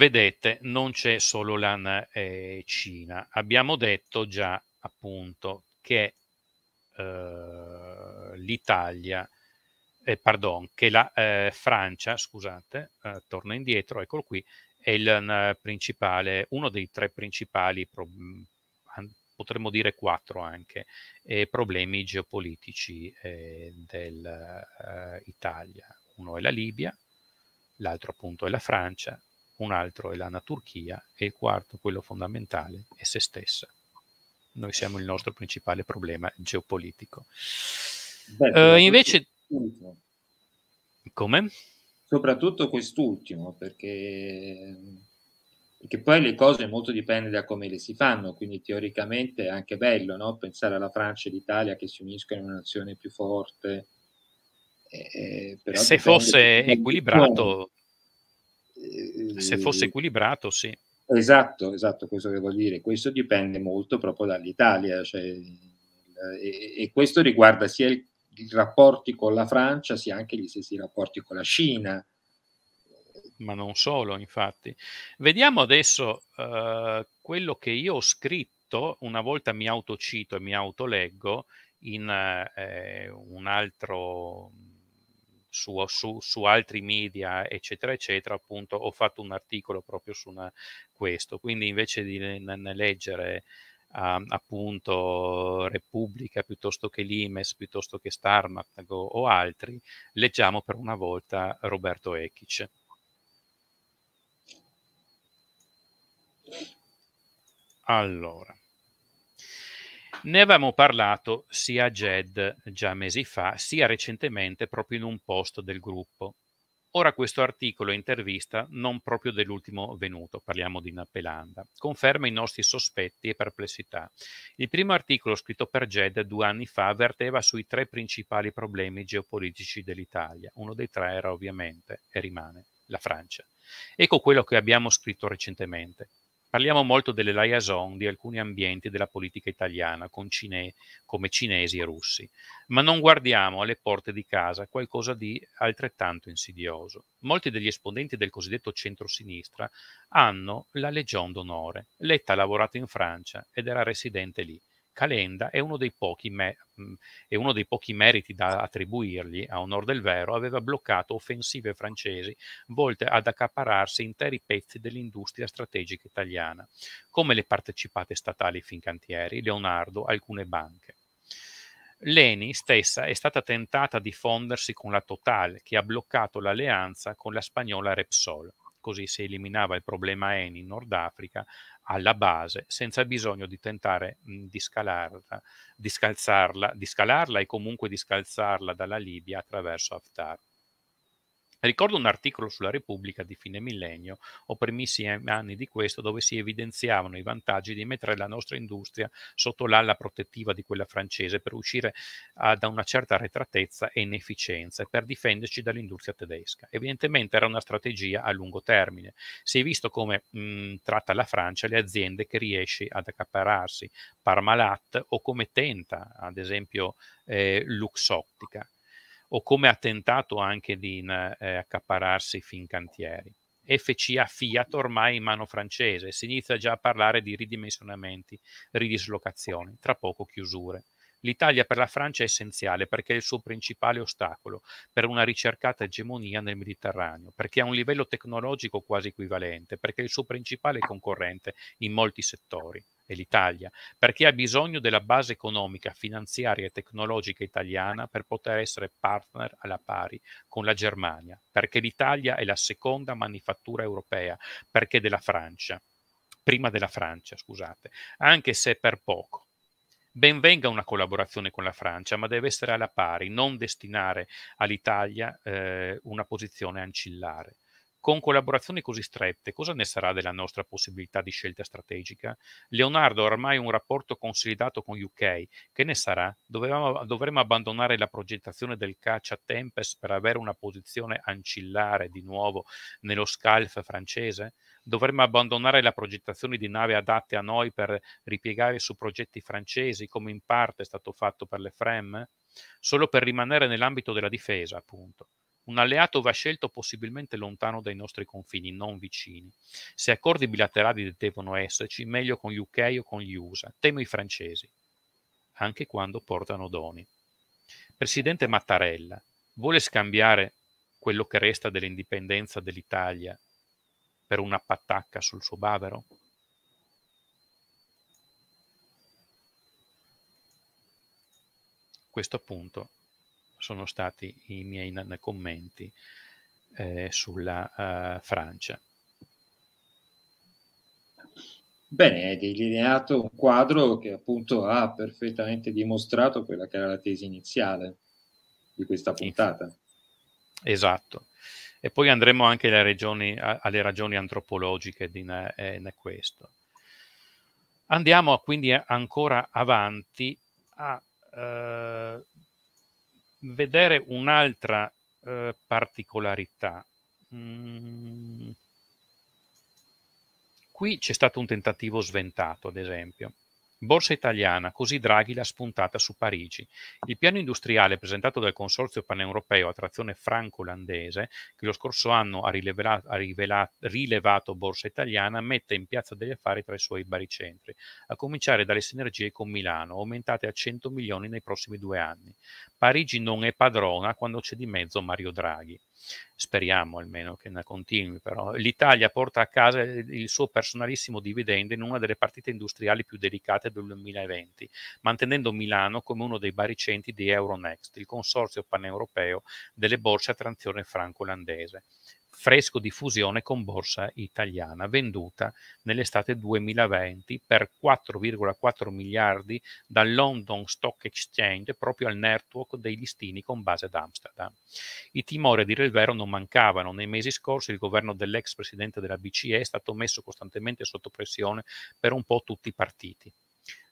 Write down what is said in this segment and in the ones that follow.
vedete non c'è solo la eh, Cina. Abbiamo detto già appunto che eh, l'Italia, eh, pardon, che la eh, Francia, scusate, eh, torno indietro, eccolo qui, è il, mm, principale, uno dei tre principali problemi mm, potremmo dire quattro anche, eh, problemi geopolitici eh, dell'Italia. Eh, Uno è la Libia, l'altro appunto è la Francia, un altro è l'Ana Turchia e il quarto, quello fondamentale, è se stessa. Noi siamo il nostro principale problema geopolitico. Beh, uh, invece... Come? Soprattutto quest'ultimo, perché... perché... poi le cose molto dipendono da come le si fanno, quindi teoricamente è anche bello no? pensare alla Francia e all'Italia che si uniscono in un'azione più forte. Eh, eh se fosse equilibrato, se fosse ehm, equilibrato, sì. Esatto, esatto, questo che vuol dire. Questo dipende molto proprio dall'Italia cioè, e, e, questo riguarda sia il, i rapporti con la Francia sia anche gli stessi rapporti con la Cina. Ma non solo, infatti. Vediamo adesso eh, quello che io ho scritto, una volta mi autocito e mi autoleggo in eh, un altro su, su, su, altri media, eccetera, eccetera, appunto ho fatto un articolo proprio su una, questo. Quindi invece di leggere Uh, appunto Repubblica piuttosto che l'Imes, piuttosto che Starmattago o altri, leggiamo per una volta Roberto Ekic. Allora, ne avevamo parlato sia a GED già mesi fa, sia recentemente proprio in un post del gruppo. Ora questo articolo e intervista, non proprio dell'ultimo venuto, parliamo di Napelanda, conferma i nostri sospetti e perplessità. Il primo articolo scritto per GED due anni fa avverteva sui tre principali problemi geopolitici dell'Italia. Uno dei tre era ovviamente, e rimane, la Francia. Ecco quello che abbiamo scritto recentemente. Parliamo molto delle liaison di alcuni ambienti della politica italiana cine, come cinesi e russi, ma non guardiamo alle porte di casa qualcosa di altrettanto insidioso. Molti degli esponenti del cosiddetto centro-sinistra hanno la Legion d'onore. Letta ha lavorato in Francia ed era residente lì. Calenda è uno dei pochi, me- mhmm, uno dei pochi meriti da attribuirgli, a onore del vero, aveva bloccato offensive francesi volte ad accapararsi interi pezzi dell'industria strategica italiana, come le partecipate statali Fincantieri, Leonardo, alcune banche. L'ENI stessa è stata tentata a diffondersi con la Total, che ha bloccato l'alleanza con la spagnola Repsol. Così si eliminava il problema ENI in Nord Africa, alla base senza bisogno di tentare mh, mhmm, di scalarla, di scalzarla, di scalarla e comunque di scalzarla dalla Libia attraverso Haftar. Ricordo un articolo sulla Repubblica di fine millennio o primissimi anni di questo dove si evidenziavano i vantaggi di mettere la nostra industria sotto l'alla protettiva di quella francese per uscire uh, da una certa arretratezza e inefficienza e per difenderci dall'industria tedesca. Evidentemente era una strategia a lungo termine. Si è visto come mh, mhmm, tratta la Francia le aziende che riesce ad accaparrarsi Parmalat o come tenta ad esempio eh, Luxottica o come ha tentato anche di eh, accaparrarsi Fincantieri. FCA Fiat ormai in mano francese, si inizia già a parlare di ridimensionamenti, ridislocazioni, tra poco chiusure. L'Italia per la Francia è essenziale perché è il suo principale ostacolo per una ricercata egemonia nel Mediterraneo, perché ha un livello tecnologico quasi equivalente, perché è il suo principale concorrente in molti settori l'Italia, perché ha bisogno della base economica, finanziaria e tecnologica italiana per poter essere partner alla pari con la Germania, perché l'Italia è la seconda manifattura europea, perché della Francia, prima della Francia, scusate, anche se per poco Ben venga una collaborazione con la Francia, ma deve essere alla pari, non destinare all'Italia eh, una posizione ancillare. Con collaborazioni così strette, cosa ne sarà della nostra possibilità di scelta strategica? Leonardo ha ormai un rapporto consolidato con UK. Che ne sarà? Dovevamo, dovremmo abbandonare la progettazione del caccia Tempest per avere una posizione ancillare di nuovo nello scalf francese? Dovremmo abbandonare la progettazione di navi adatte a noi per ripiegare su progetti francesi, come in parte è stato fatto per le FREM, solo per rimanere nell'ambito della difesa, appunto. Un alleato va scelto possibilmente lontano dai nostri confini, non vicini. Se accordi bilaterali devono esserci, meglio con UK o con gli USA. Temo i francesi, anche quando portano doni. Presidente Mattarella, vuole scambiare quello che resta dell'indipendenza dell'Italia per una patacca sul suo bavero. Questo appunto sono stati i miei commenti eh, sulla uh, Francia. Bene, hai delineato un quadro che appunto ha perfettamente dimostrato quella che era la tesi iniziale di questa puntata. Esatto e poi andremo anche alle, regioni, alle ragioni antropologiche in, in eh, questo. Andiamo quindi ancora avanti a eh, vedere un'altra eh, particolarità. Mm. Qui c'è stato un tentativo sventato, ad esempio. Borsa italiana, così Draghi l'ha spuntata su Parigi. Il piano industriale presentato dal consorzio paneuropeo a trazione franco-olandese, che lo scorso anno ha, ha rivelato, rilevato Borsa italiana, mette in piazza degli affari tra i suoi baricentri, a cominciare dalle sinergie con Milano, aumentate a 100 milioni nei prossimi due anni. Parigi non è padrona quando c'è di mezzo Mario Draghi. Speriamo almeno che ne continui, però l'Italia porta a casa il suo personalissimo dividendo in una delle partite industriali più delicate del 2020, mantenendo Milano come uno dei baricenti di Euronext, il consorzio paneuropeo delle borse a transizione franco-olandese fresco di fusione con Borsa Italiana, venduta nell'estate 2020 per 4,4 miliardi dal London Stock Exchange proprio al network dei listini con base ad Amsterdam. I timori, a dire il vero, non mancavano. Nei mesi scorsi il governo dell'ex presidente della BCE è stato messo costantemente sotto pressione per un po' tutti i partiti.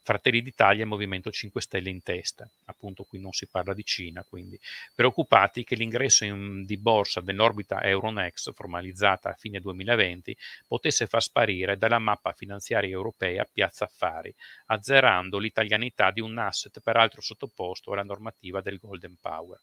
Fratelli d'Italia e Movimento 5 Stelle in testa, appunto qui non si parla di Cina, quindi preoccupati che l'ingresso in, di borsa dell'orbita Euronext formalizzata a fine 2020 potesse far sparire dalla mappa finanziaria europea Piazza Affari, azzerando l'italianità di un asset peraltro sottoposto alla normativa del Golden Power.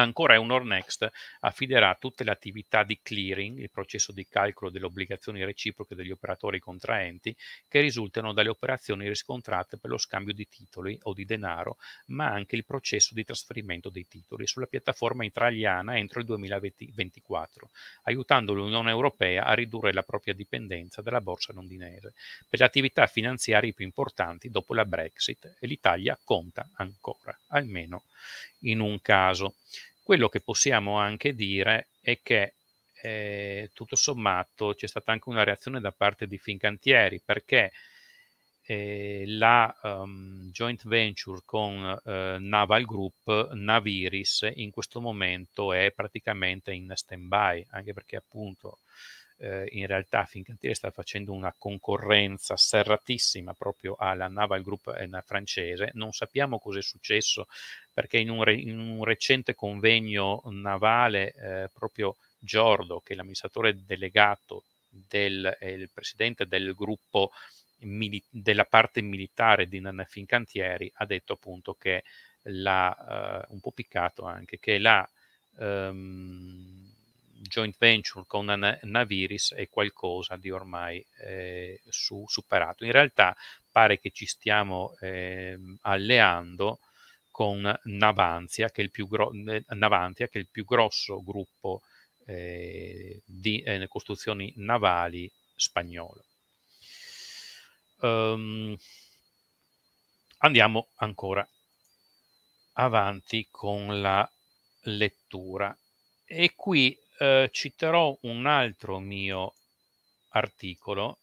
Ancora Eunor Next affiderà tutte le attività di clearing, il processo di calcolo delle obbligazioni reciproche degli operatori contraenti che risultano dalle operazioni riscontrate per lo scambio di titoli o di denaro, ma anche il processo di trasferimento dei titoli sulla piattaforma italiana entro il 2024, aiutando l'Unione Europea a ridurre la propria dipendenza dalla borsa londinese per le attività finanziarie più importanti dopo la Brexit l'Italia conta ancora, almeno in un caso. Quello che possiamo anche dire è che eh, tutto sommato c'è stata anche una reazione da parte di Fincantieri perché eh, la um, joint venture con eh, Naval Group, Naviris, in questo momento è praticamente in stand-by, anche perché appunto eh, in realtà Fincantieri sta facendo una concorrenza serratissima proprio alla Naval Group eh, francese, non sappiamo cosa è successo perché in un, re, in un recente convegno navale eh, proprio Giordo, che è l'amministratore delegato del eh, presidente del gruppo mili- della parte militare di Fincantieri, ha detto appunto che la, eh, un po' piccato anche, che la... Um, joint venture con Naviris è qualcosa di ormai eh, su, superato. In realtà pare che ci stiamo eh, alleando con Navantia, che è il più, gro- Navantia, che è il più grosso gruppo eh, di eh, costruzioni navali spagnolo. Um, andiamo ancora avanti con la lettura. E qui eh, citerò un altro mio articolo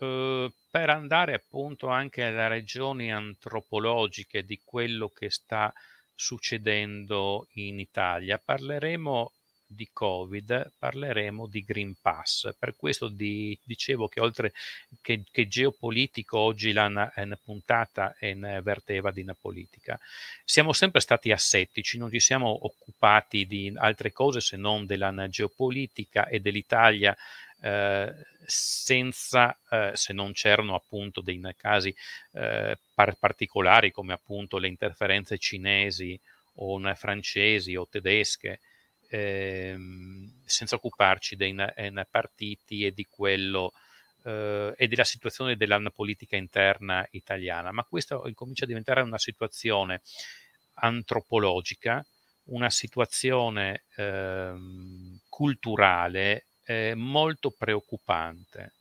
eh, per andare appunto anche alle regioni antropologiche di quello che sta succedendo in Italia. Parleremo di Covid parleremo di Green Pass. Per questo di, dicevo che oltre che, che geopolitico oggi la puntata è in verteva di una politica. Siamo sempre stati assettici, non ci siamo occupati di altre cose se non della geopolitica e dell'Italia eh, senza, eh, se non c'erano appunto dei casi eh, particolari come appunto le interferenze cinesi o francesi o tedesche ehm, senza occuparci dei eh, partiti e di quello eh, e della situazione della politica interna italiana, ma questa comincia a diventare una situazione antropologica, una situazione ehm, culturale eh, molto preoccupante.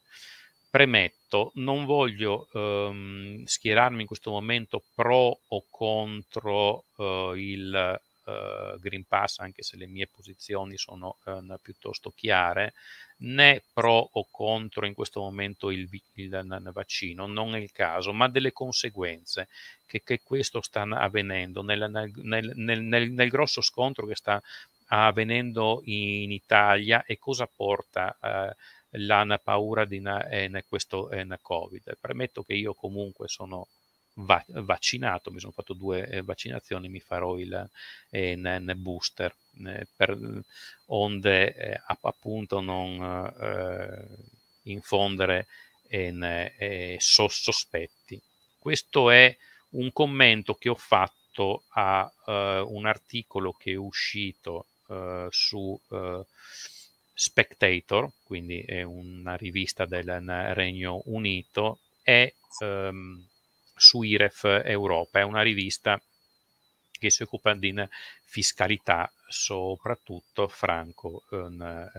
Premetto, non voglio ehm, schierarmi in questo momento pro o contro eh, il eh, Green Pass, anche se le mie posizioni sono eh, piuttosto chiare, né pro o contro in questo momento il, il, il vaccino, non è il caso, ma delle conseguenze che, che questo sta avvenendo nel, nel, nel, nel grosso scontro che sta avvenendo in Italia e cosa porta eh, la paura di na, eh, questo eh, Covid. Premetto che io comunque sono va- vaccinato, mi sono fatto due eh, vaccinazioni, mi farò il eh, n- booster eh, per onde appunto non infondere sospetti. Questo è un commento che ho fatto a un articolo che è uscito su Spectator, quindi è una rivista del Regno Unito, e um, su IREF Europa, è una rivista che si occupa di fiscalità soprattutto franco-tedesca.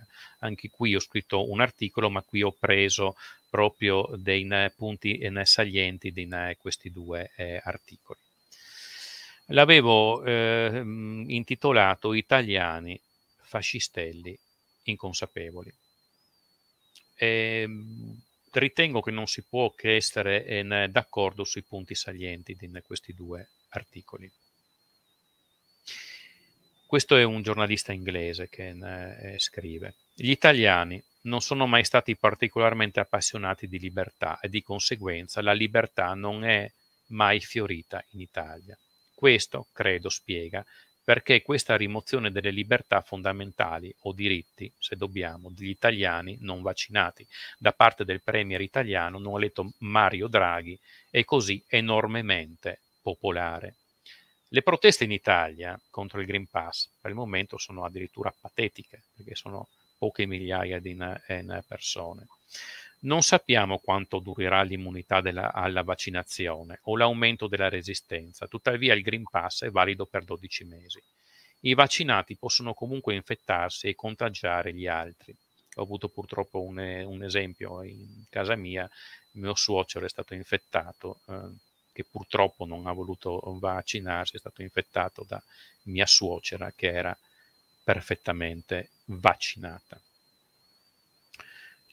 Ehm, ehm, Anche qui ho scritto un articolo, ma qui ho preso proprio dei punti salienti di questi due eh, articoli. L'avevo eh, intitolato Italiani fascistelli inconsapevoli. E ehm, ritengo che non si può che essere ehm, d'accordo sui punti salienti di questi due articoli. Questo è un giornalista inglese che ehm, eh, scrive. Gli italiani non sono mai stati particolarmente appassionati di libertà e di conseguenza la libertà non è mai fiorita in Italia. Questo, credo, spiega perché questa rimozione delle libertà fondamentali o diritti, se dobbiamo, degli italiani non vaccinati da parte del premier italiano non ha letto Mario Draghi è così enormemente popolare. Le proteste in Italia contro il Green Pass per il momento sono addirittura patetiche, perché sono poche migliaia di eh, persone non sappiamo quanto durerà l'immunità della, alla vaccinazione o l'aumento della resistenza, tuttavia il Green Pass è valido per 12 mesi. I vaccinati possono comunque infettarsi e contagiare gli altri. Ho avuto purtroppo un, un esempio in casa mia, mio suocero è stato infettato, eh, che purtroppo non ha voluto vaccinarsi, è stato infettato da mia suocera che era perfettamente vaccinata.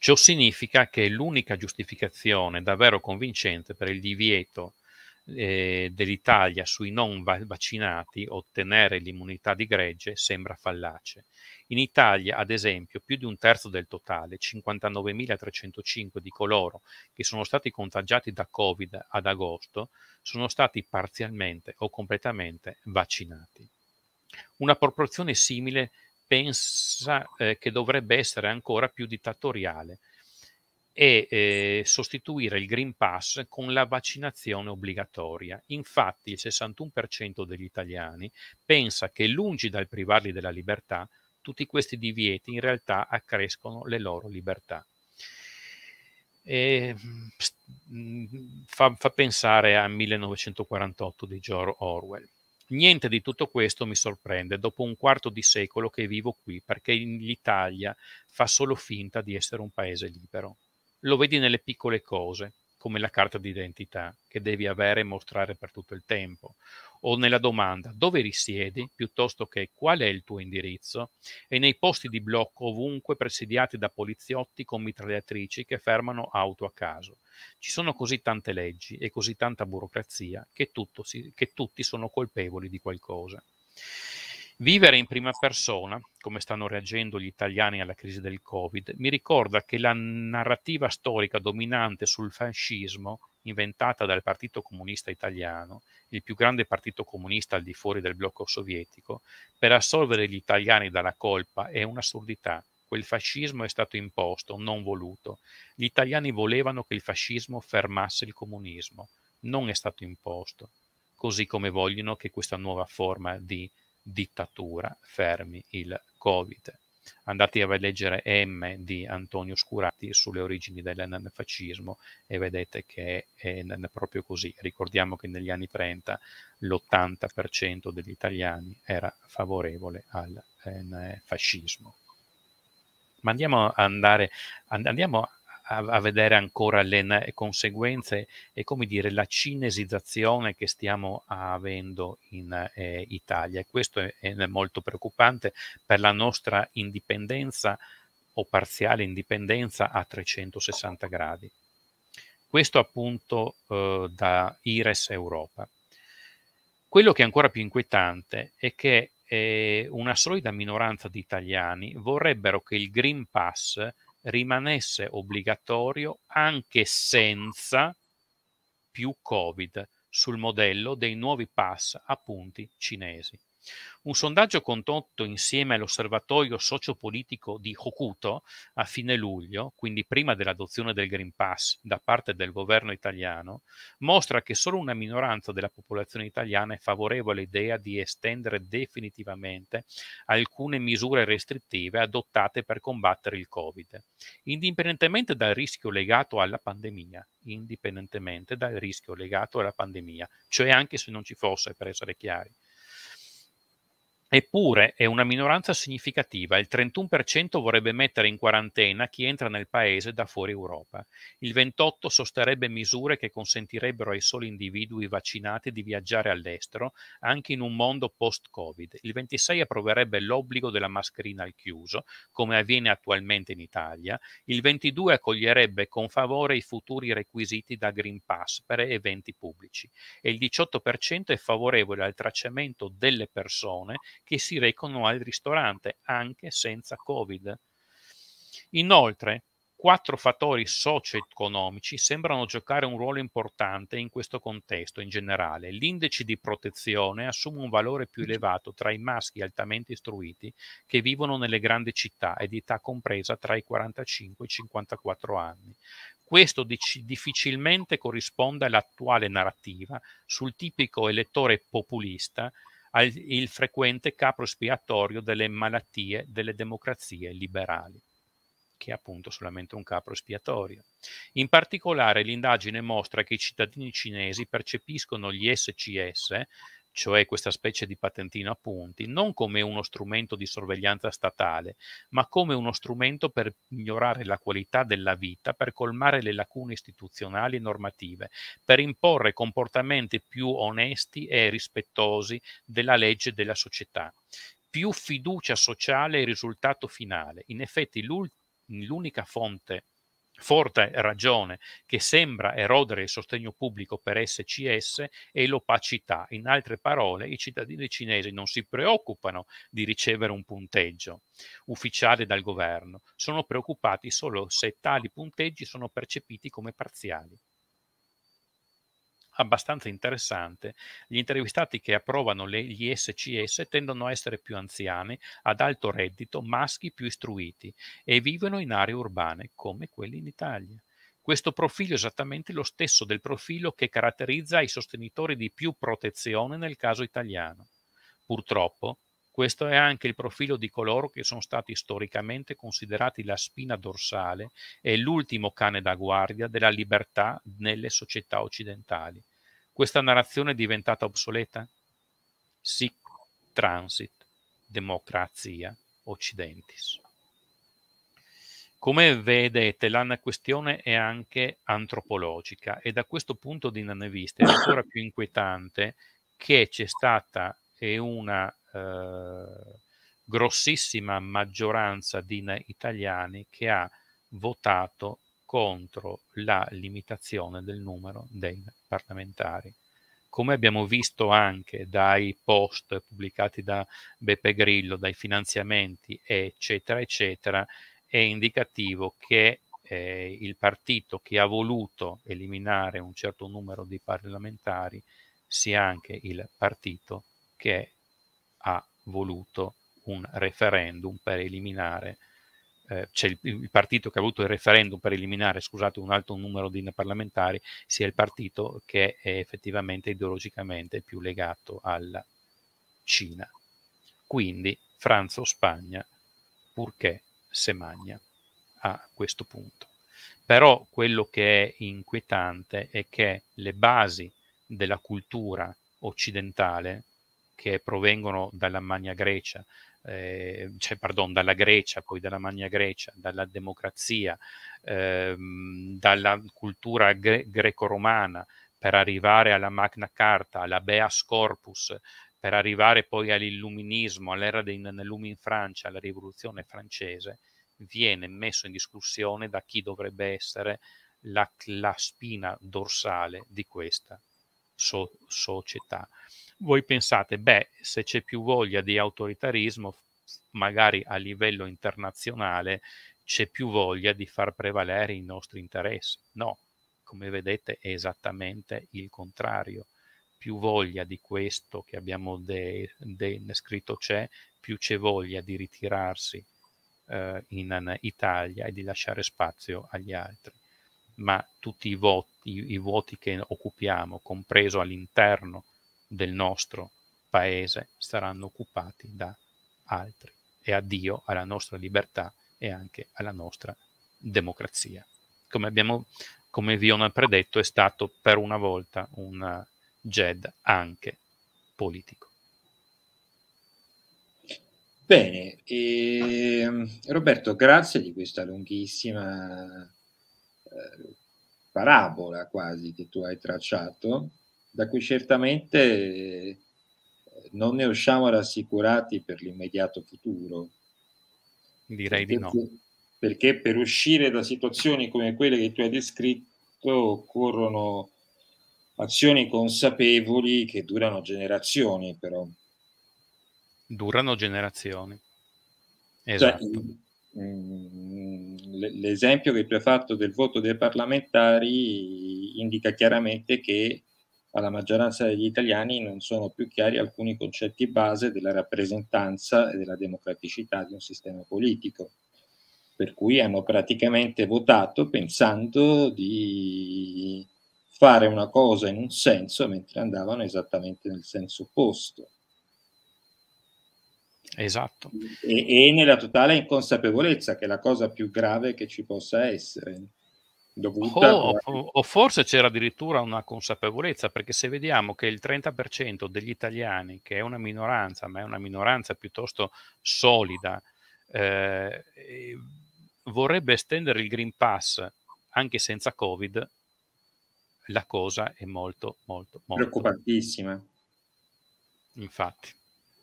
Ciò significa che l'unica giustificazione davvero convincente per il divieto eh, dell'Italia sui non vaccinati ottenere l'immunità di gregge sembra fallace. In Italia, ad esempio, più di un terzo del totale, 59.305 di coloro che sono stati contagiati da Covid ad agosto, sono stati parzialmente o completamente vaccinati. Una proporzione simile pensa eh, che dovrebbe essere ancora più dittatoriale e eh, sostituire il Green Pass con la vaccinazione obbligatoria. Infatti il 61% degli italiani pensa che lungi dal privarli della libertà, tutti questi divieti in realtà accrescono le loro libertà. E, ehm, mm, fa, fa pensare a 1948 di George Orwell. Niente di tutto questo mi sorprende dopo un quarto di secolo che vivo qui, perché l'Italia fa solo finta di essere un paese libero. Lo vedi nelle piccole cose, come la carta d'identità che devi avere e mostrare per tutto il tempo, o nella domanda dove risiedi piuttosto che qual è il tuo indirizzo e nei posti di blocco ovunque presidiati da poliziotti con mitragliatrici che fermano auto a caso. Ci sono così tante leggi e così tanta burocrazia che, si, che tutti sono colpevoli di qualcosa. Vivere in prima persona, come stanno reagendo gli italiani alla crisi del Covid, mi ricorda che la narrativa storica dominante sul fascismo, inventata dal Partito Comunista Italiano, il più grande partito comunista al di fuori del blocco sovietico, per assolvere gli italiani dalla colpa è un'assurdità. Quel fascismo è stato imposto, non voluto. Gli italiani volevano che il fascismo fermasse il comunismo, non è stato imposto, così come vogliono che questa nuova forma di dittatura, fermi il Covid. Andate a leggere M di Antonio Scurati sulle origini del fascismo e vedete che è proprio così. Ricordiamo che negli anni 30 l'80% degli italiani era favorevole al eh, fascismo. Ma andiamo, andare, andiamo a, a vedere ancora le conseguenze e come dire la cinesizzazione che stiamo avendo in eh, Italia. Questo è, è molto preoccupante per la nostra indipendenza o parziale indipendenza a 360 gradi. Questo appunto eh, da IRES Europa. Quello che è ancora più inquietante è che eh, una solida minoranza di italiani vorrebbero che il Green Pass rimanesse obbligatorio anche senza più Covid, sul modello dei nuovi pass a punti cinesi. Un sondaggio condotto insieme all'osservatorio sociopolitico di Hokuto a fine luglio, quindi prima dell'adozione del Green Pass da parte del governo italiano, mostra che solo una minoranza della popolazione italiana è favorevole all'idea di estendere definitivamente alcune misure restrittive adottate per combattere il Covid, indipendentemente dal rischio legato alla pandemia, indipendentemente dal rischio legato alla pandemia, cioè anche se non ci fosse, per essere chiari. Eppure è una minoranza significativa, il 31% vorrebbe mettere in quarantena chi entra nel paese da fuori Europa, il 28% sosterrebbe misure che consentirebbero ai soli individui vaccinati di viaggiare all'estero anche in un mondo post-Covid, il 26% approverebbe l'obbligo della mascherina al chiuso, come avviene attualmente in Italia, il 22% accoglierebbe con favore i futuri requisiti da Green Pass per eventi pubblici e il 18% è favorevole al tracciamento delle persone che si recano al ristorante, anche senza Covid. Inoltre, quattro fattori socio-economici sembrano giocare un ruolo importante in questo contesto in generale. L'indice di protezione assume un valore più elevato tra i maschi altamente istruiti che vivono nelle grandi città e di età compresa tra i 45 e i 54 anni. Questo difficilmente corrisponde all'attuale narrativa sul tipico elettore populista al il frequente capro espiatorio delle malattie delle democrazie liberali che è appunto solamente un capro espiatorio. In particolare l'indagine mostra che i cittadini cinesi percepiscono gli SCS cioè questa specie di patentino a punti, non come uno strumento di sorveglianza statale, ma come uno strumento per migliorare la qualità della vita, per colmare le lacune istituzionali e normative, per imporre comportamenti più onesti e rispettosi della legge e della società. Più fiducia sociale è il risultato finale. In effetti l'unica fonte forte ragione che sembra erodere il sostegno pubblico per SCS è l'opacità. In altre parole, i cittadini cinesi non si preoccupano di ricevere un punteggio ufficiale dal governo, sono preoccupati solo se tali punteggi sono percepiti come parziali abbastanza interessante. Gli intervistati che approvano le, gli SCS tendono a essere più anziani, ad alto reddito, maschi più istruiti e vivono in aree urbane come quelle in Italia. Questo profilo è esattamente lo stesso del profilo che caratterizza i sostenitori di più protezione nel caso italiano. Purtroppo, questo è anche il profilo di coloro che sono stati storicamente considerati la spina dorsale e l'ultimo cane da guardia della libertà nelle società occidentali. Questa narrazione è diventata obsoleta? Sic transit democrazia occidentis. Come vedete, la questione è anche antropologica e da questo punto di vista è ancora più inquietante che c'è stata eh, una eh, grossissima maggioranza di italiani che ha votato contro la limitazione del numero dei parlamentari. Come abbiamo visto anche dai post pubblicati da Beppe Grillo, dai finanziamenti, eccetera, eccetera, è indicativo che eh, il partito che ha voluto eliminare un certo numero di parlamentari sia anche il partito che ha voluto un referendum per eliminare eh, c'è il, il, partito che ha avuto il referendum per eliminare scusate, un alto numero di parlamentari, sia il partito che è effettivamente ideologicamente più legato alla Cina. Quindi Francia o Spagna, purché se magna a questo punto. Però quello che è inquietante è che le basi della cultura occidentale che provengono dalla Magna Grecia, eh, cioè, pardon, dalla Grecia, poi dalla Magna Grecia, dalla democrazia, ehm, dalla cultura gre- greco-romana, per arrivare alla Magna Carta, alla Beas Corpus, per arrivare poi all'illuminismo, all'era dei Nannelumi in Francia, alla rivoluzione francese, viene messo in discussione da chi dovrebbe essere la, la spina dorsale di questa so- società voi pensate, beh, se c'è più voglia di autoritarismo, magari a livello internazionale, c'è più voglia di far prevalere i nostri interessi. No, come vedete è esattamente il contrario. Più voglia di questo che abbiamo descritto de, c'è, più c'è voglia di ritirarsi eh, in Italia e di lasciare spazio agli altri. Ma tutti i, voti, i, i vuoti che occupiamo, compreso all'interno del nostro paese saranno occupati da altri. E addio alla nostra libertà e anche alla nostra democrazia. Come, abbiamo, come vi ho predetto, è stato per una volta un GED anche politico. Bene, ehm, Roberto, grazie di questa lunghissima eh, parabola quasi che tu hai tracciato da cui certamente eh, non ne usciamo rassicurati per l'immediato futuro. Direi perché, di no. Perché per uscire da situazioni come quelle che tu hai descritto occorrono azioni consapevoli che durano generazioni, però. Durano generazioni. Cioè, esatto. Cioè, l'esempio che tu hai fatto del voto dei parlamentari indica chiaramente che alla maggioranza degli italiani non sono più chiari alcuni concetti base della rappresentanza e della democraticità di un sistema politico. Per cui hanno praticamente votato pensando di fare una cosa in un senso mentre andavano esattamente nel senso opposto. Esatto. E, e nella totale inconsapevolezza, che è la cosa più grave che ci possa essere dovuta. Oh, o, forse c'era addirittura una consapevolezza, perché se vediamo che il 30% degli italiani, che è una minoranza, ma è una minoranza piuttosto solida, eh, vorrebbe estendere il Green Pass anche senza Covid, la cosa è molto, molto, molto preoccupantissima. Infatti.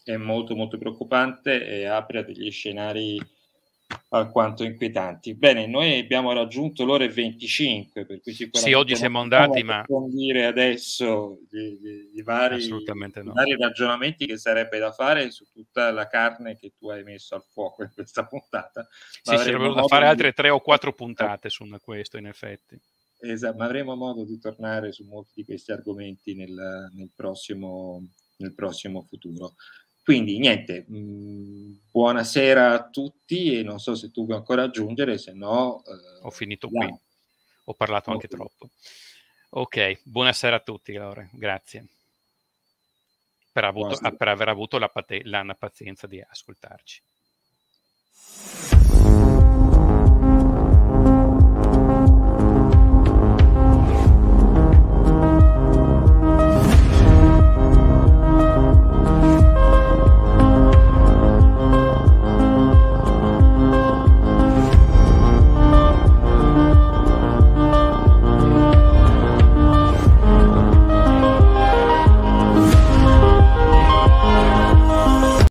È molto, molto preoccupante e apre a degli scenari alquanto inquietanti. Bene, noi abbiamo raggiunto l'ora e 25, per cui sicuramente... Sì, oggi siamo andati, ma... dire adesso i vari, no. vari, ragionamenti che sarebbe da fare su tutta la carne che tu hai messo al fuoco in questa puntata. Ma sì, sarebbero da fare di... altre tre o quattro puntate eh. su questo, in effetti. Esatto, ma avremo modo di tornare su molti di questi argomenti nel, nel, prossimo, nel prossimo futuro. Quindi niente, mm, buonasera a tutti e non so se tu vuoi ancora aggiungere, se no... Eh, Ho finito no. qui, ho parlato anche okay. troppo. Ok, buonasera a tutti Laura, grazie per, avuto, per aver avuto la, la pazienza di ascoltarci.